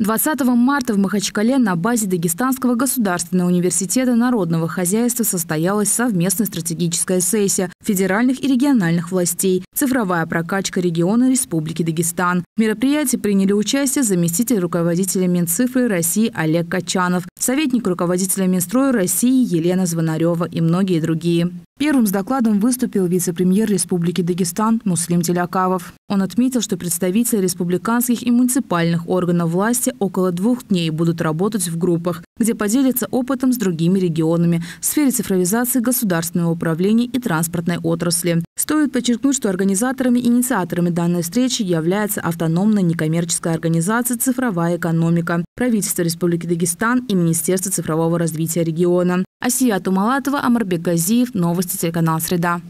20 марта в Махачкале на базе Дагестанского государственного университета народного хозяйства состоялась совместная стратегическая сессия федеральных и региональных властей «Цифровая прокачка региона Республики Дагестан». В мероприятии приняли участие заместитель руководителя Минцифры России Олег Качанов, советник руководителя Минстроя России Елена Звонарева и многие другие. Первым с докладом выступил вице-премьер Республики Дагестан Муслим Телякавов. Он отметил, что представители республиканских и муниципальных органов власти около двух дней будут работать в группах, где поделятся опытом с другими регионами в сфере цифровизации государственного управления и транспортной отрасли. Стоит подчеркнуть, что организаторами и инициаторами данной встречи является автономная некоммерческая организация «Цифровая экономика», Правительство Республики Дагестан и Министерство цифрового развития региона. Асия Тумалатова, Амарбек Газиев, новости телеканал «Среда».